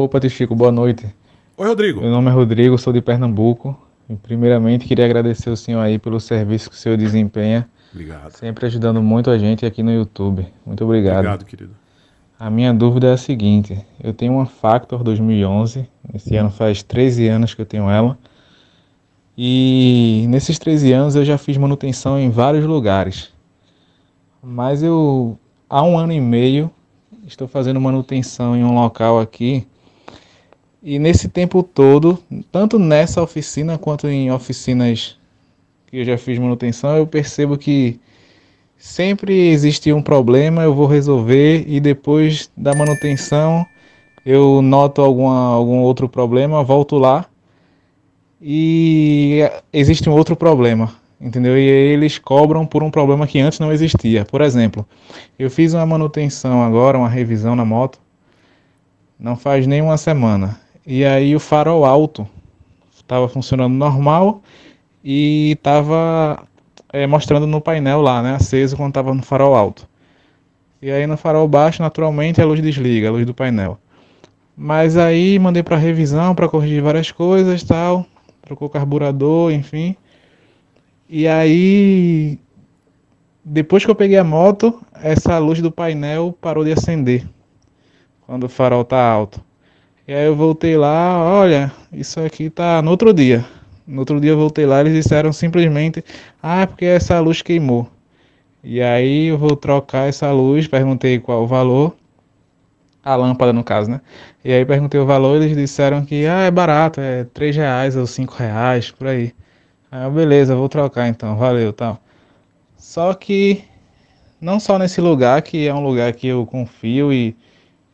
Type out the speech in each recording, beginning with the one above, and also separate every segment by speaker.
Speaker 1: Opa, Tichico, boa noite. Oi, Rodrigo. Meu nome é Rodrigo, sou de Pernambuco. E primeiramente, queria agradecer o senhor aí pelo serviço que o senhor desempenha. Obrigado. Sempre ajudando muito a gente aqui no YouTube. Muito obrigado. Obrigado, querido. A minha dúvida é a seguinte: eu tenho uma Factor 2011, esse ano faz 13 anos que eu tenho ela. E nesses 13 anos eu já fiz manutenção em vários lugares. Mas eu há um ano e meio estou fazendo manutenção em um local aqui e nesse tempo todo, tanto nessa oficina quanto em oficinas que eu já fiz manutenção, eu percebo que sempre existe um problema, eu vou resolver e depois da manutenção eu noto alguma, algum outro problema, volto lá e existe um outro problema, entendeu? E eles cobram por um problema que antes não existia. Por exemplo, eu fiz uma manutenção agora, uma revisão na moto, não faz nem uma semana. E aí o farol alto estava funcionando normal e estava é, eh, mostrando no painel lá, né, aceso quando estava no farol alto. E aí no farol baixo, naturalmente, a luz desliga, a luz do painel. Mas aí mandei para revisão para corrigir várias coisas, tal, trocou carburador, enfim. E aí depois que eu peguei a moto, essa luz do painel parou de acender quando o farol tá alto. E aí eu voltei lá, olha, isso aqui tá no outro dia. No outro dia eu voltei lá, eles disseram simplesmente, ah, é porque essa luz queimou. E aí eu vou trocar essa luz, perguntei qual o valor, a lâmpada no caso, né? E aí perguntei o valor, eles disseram que, ah, é barato, é 3 reais ou 5 reais, por aí. Aí eu, beleza, vou trocar então, valeu, tal. Só que, não só nesse lugar, que é um lugar que eu confio e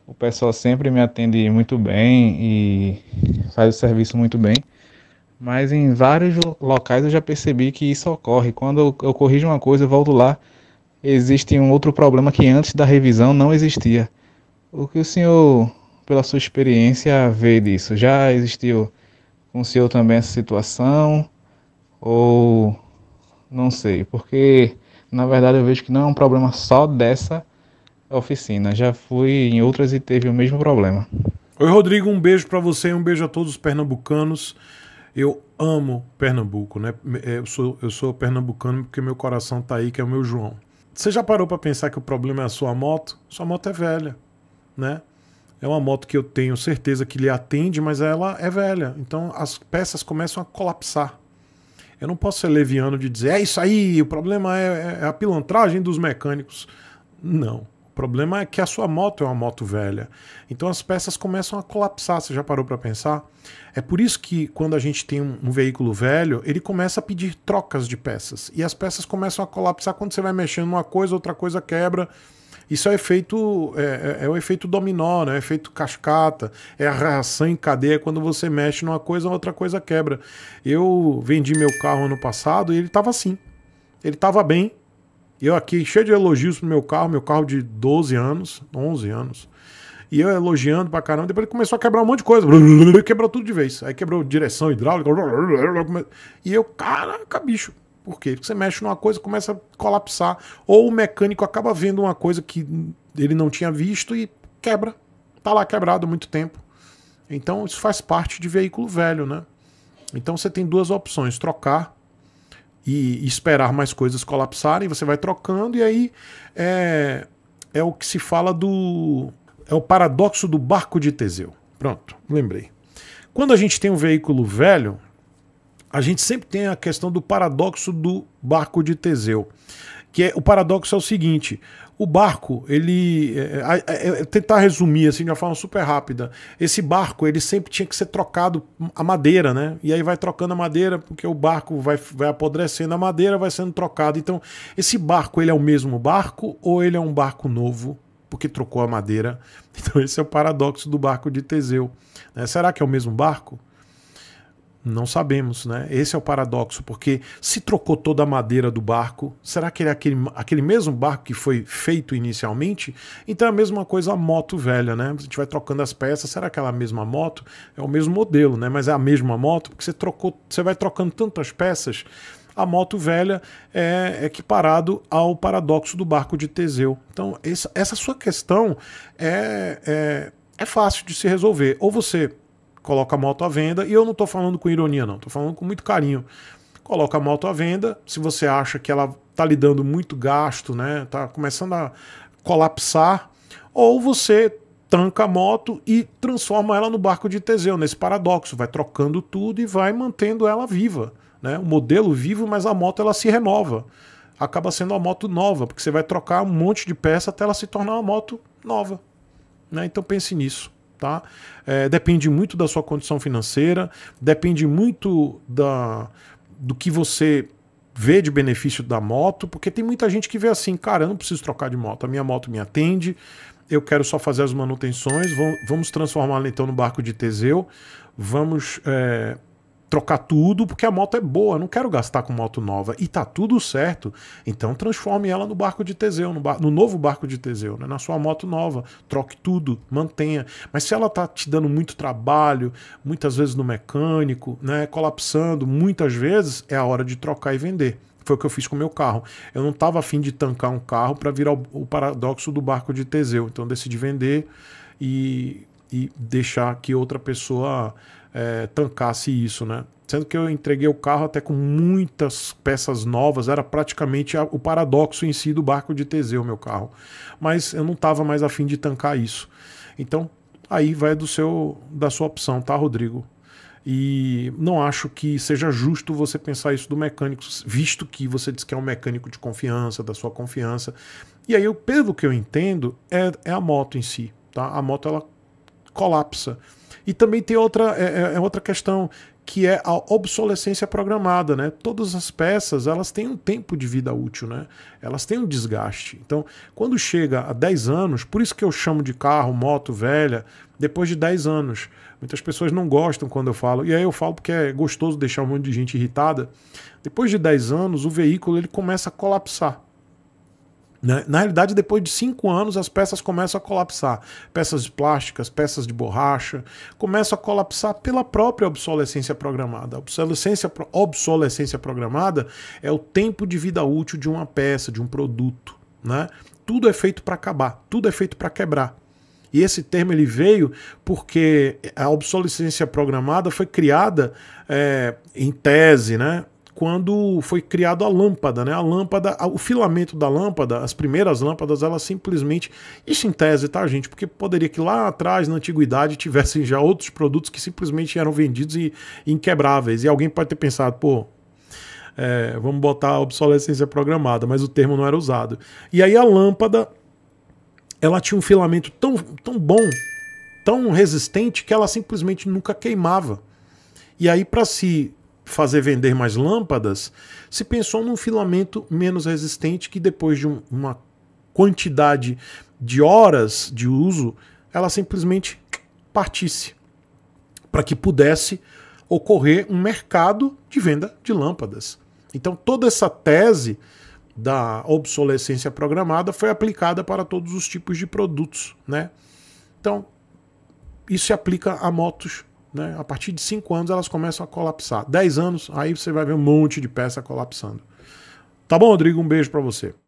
Speaker 1: o pessoal sempre me atende muito bem e faz o serviço muito bem. Mas em vários locais eu já percebi que isso ocorre. Quando eu, corrijo uma coisa, eu volto lá, existe um outro problema que antes da revisão não existia. O que o senhor, pela sua experiência, vê disso? Já existiu com o senhor também essa situação? Ou não sei? Porque na verdade eu vejo que não é um problema só dessa oficina. Já fui em outras e teve o mesmo problema. Oi, Rodrigo, um beijo para você e um beijo a todos os pernambucanos. Eu amo
Speaker 2: Pernambuco, né? É, eu sou, eu sou pernambucano porque meu coração tá aí, que é o meu João. Você já parou para pensar que o problema é a sua moto? Sua moto é velha, né? É uma moto que eu tenho certeza que lhe atende, mas ela é velha. Então as peças começam a colapsar. Eu não posso ser leviano de dizer, é isso aí, o problema é, é, é a pilantragem dos mecânicos. Não problema é que a sua moto é uma moto velha. Então as peças começam a colapsar. Você já parou para pensar? É por isso que quando a gente tem um, um, veículo velho, ele começa a pedir trocas de peças. E as peças começam a colapsar quando você vai mexendo uma coisa, outra coisa quebra. Isso é o efeito, é, é, é o efeito dominó, né? é o efeito cascata, é a reação em cadeia quando você mexe numa coisa, outra coisa quebra. Eu vendi meu carro ano passado e ele estava assim. Ele estava bem, eu aqui cheio de elogios pro meu carro, meu carro de 12 anos, 11 anos. E eu elogiando pra caramba. Depois ele começou a quebrar um monte de coisa. Quebrou tudo de vez. Aí quebrou direção hidráulica. E eu, caraca, bicho. Por quê? Porque você mexe numa coisa começa a colapsar. Ou o mecânico acaba vendo uma coisa que ele não tinha visto e quebra. Tá lá quebrado há muito tempo. Então isso faz parte de veículo velho, né? Então você tem duas opções: trocar e esperar mais coisas colapsarem, você vai trocando, e aí é, é o que se fala do. É o paradoxo do barco de Teseu. Pronto, lembrei. Quando a gente tem um veículo velho, a gente sempre tem a questão do paradoxo do barco de Teseu que é, o paradoxo é o seguinte: o barco, ele. É é, é, é, tentar resumir assim de uma forma super rápida. Esse barco, ele sempre tinha que ser trocado a madeira, né? E aí vai trocando a madeira, porque o barco vai, vai apodrecendo, a madeira vai sendo trocada. Então, esse barco, ele é o mesmo barco ou ele é um barco novo? Porque trocou a madeira. Então, esse é o paradoxo do barco de Teseu. Né? Será que é o mesmo barco? Não sabemos, né? Esse é o paradoxo, porque se trocou toda a madeira do barco, será que ele é aquele, aquele mesmo barco que foi feito inicialmente? Então é a mesma coisa a moto velha, né? A gente vai trocando as peças, será que é a mesma moto? É o mesmo modelo, né? Mas é a mesma moto, porque você trocou, você vai trocando tantas peças. A moto velha é equiparado ao paradoxo do barco de Teseu. Então, essa, essa sua questão é, é, é fácil de se resolver. Ou você coloca a moto à venda, e eu não estou falando com ironia, não, estou falando com muito carinho. Coloca a moto à venda, se você acha que ela está lhe dando muito gasto, né? Está começando a colapsar, ou você tanca a moto e transforma ela no barco de Teseu, nesse paradoxo, vai trocando tudo e vai mantendo ela viva, né? O modelo vivo, mas a moto ela se renova. Acaba sendo uma moto nova, porque você vai trocar um monte de peça até ela se tornar uma moto nova, né? Então pense nisso. Tá? É, depende muito da sua condição financeira, depende muito da, do que você vê de benefício da moto, porque tem muita gente que vê assim, cara, eu não preciso trocar de moto, a minha moto me atende, eu quero só fazer as manutenções, vamos transformá-la então no barco de Teseu, vamos é, trocar tudo, porque a moto é boa, não quero gastar com moto nova. E tá tudo certo. Então transforme ela no barco de Teseu, no, bar... no novo barco de Teseu, né? na sua moto nova. Troque tudo, mantenha. Mas se ela tá te dando muito trabalho, muitas vezes no mecânico, né? colapsando, muitas vezes, é a hora de trocar e vender. Foi o que eu fiz com o meu carro. Eu não estava afim de tancar um carro para virar o paradoxo do barco de Teseu. Então decidi vender e e deixar que outra pessoa é, tancasse isso, né? Sendo que eu entreguei o carro até com muitas peças novas, era praticamente o paradoxo em si do barco de Teseu, meu carro. Mas eu não estava mais afim de tancar isso. Então, aí vai do seu da sua opção, tá, Rodrigo? E não acho que seja justo você pensar isso do mecânico, visto que você diz que é um mecânico de confiança, da sua confiança. E aí, eu, pelo que eu entendo, é, é a moto em si. Tá? A moto ela colapsa. E também tem outra, é, é, é outra questão que é a obsolescência programada, né? Todas as peças, elas têm um tempo de vida útil, né? Elas têm um desgaste. Então, quando chega a 10 anos, por isso que eu chamo de carro, moto velha, depois de 10 anos. Muitas pessoas não gostam quando eu falo, e aí eu falo porque é gostoso deixar um monte de gente irritada. Depois de 10 anos, o veículo ele começa a colapsar. Na realidade, depois de cinco anos, as peças começam a colapsar. Peças de plásticas, peças de borracha, começam a colapsar pela própria obsolescência programada. A obsolescência, obsolescência programada é o tempo de vida útil de uma peça, de um produto. Né? Tudo é feito para acabar, tudo é feito para quebrar. E esse termo ele veio porque a obsolescência programada foi criada é, em tese, né, quando foi criado a lâmpada, né? A lâmpada, o filamento da lâmpada, as primeiras lâmpadas, elas simplesmente isso em tese, tá, gente? Porque poderia que lá atrás, na antiguidade, tivessem já outros produtos que simplesmente eram vendidos e, e inquebráveis. E alguém pode ter pensado, pô, é, vamos botar obsolescência programada, mas o termo não era usado. E aí a lâmpada, ela tinha um filamento tão, tão bom, tão resistente, que ela simplesmente nunca queimava. E aí, para se fazer vender mais lâmpadas, se pensou num filamento menos resistente que depois de um, uma quantidade de horas de uso, ela simplesmente partisse, para que pudesse ocorrer um mercado de venda de lâmpadas. Então toda essa tese da obsolescência programada foi aplicada para todos os tipos de produtos, né? Então isso se aplica a motos né? A partir de 5 anos elas começam a colapsar. 10 anos, aí você vai ver um monte de peça colapsando. Tá bom, Rodrigo? Um beijo para você.